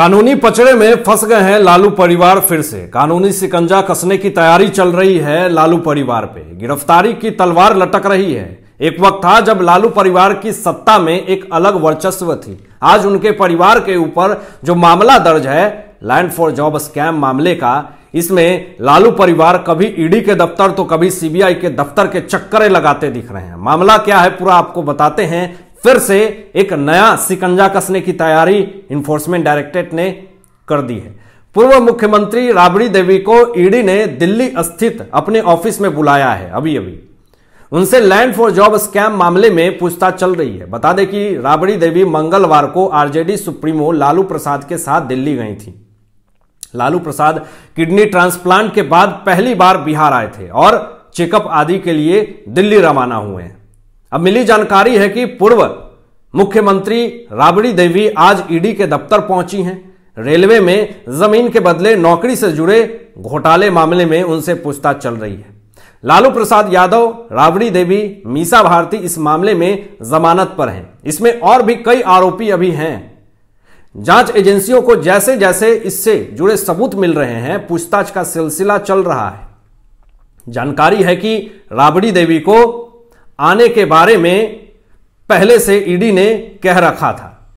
कानूनी पचड़े में फंस गए हैं लालू परिवार फिर से कानूनी सिकंजा कसने की तैयारी चल रही है लालू परिवार पे गिरफ्तारी की तलवार लटक रही है एक वक्त था जब लालू परिवार की सत्ता में एक अलग वर्चस्व थी आज उनके परिवार के ऊपर जो मामला दर्ज है लैंड फॉर जॉब स्कैम मामले का इसमें लालू परिवार कभी ईडी e के दफ्तर तो कभी सीबीआई के दफ्तर के चक्करे लगाते दिख रहे हैं मामला क्या है पूरा आपको बताते हैं फिर से एक नया सिकंजा कसने की तैयारी इन्फोर्समेंट डायरेक्टरेट ने कर दी है पूर्व मुख्यमंत्री राबड़ी देवी को ईडी e ने दिल्ली स्थित अपने ऑफिस में बुलाया है अभी अभी उनसे लैंड फॉर जॉब स्कैम मामले में पूछताछ चल रही है बता दें कि राबड़ी देवी मंगलवार को आरजेडी सुप्रीमो लालू प्रसाद के साथ दिल्ली गई थी लालू प्रसाद किडनी ट्रांसप्लांट के बाद पहली बार बिहार आए थे और चेकअप आदि के लिए दिल्ली रवाना हुए हैं अब मिली जानकारी है कि पूर्व मुख्यमंत्री राबड़ी देवी आज ईडी के दफ्तर पहुंची हैं रेलवे में जमीन के बदले नौकरी से जुड़े घोटाले मामले में उनसे पूछताछ चल रही है लालू प्रसाद यादव राबड़ी देवी मीसा भारती इस मामले में जमानत पर हैं इसमें और भी कई आरोपी अभी हैं जांच एजेंसियों को जैसे जैसे इससे जुड़े सबूत मिल रहे हैं पूछताछ का सिलसिला चल रहा है जानकारी है कि राबड़ी देवी को आने के बारे में पहले से ईडी ने कह रखा था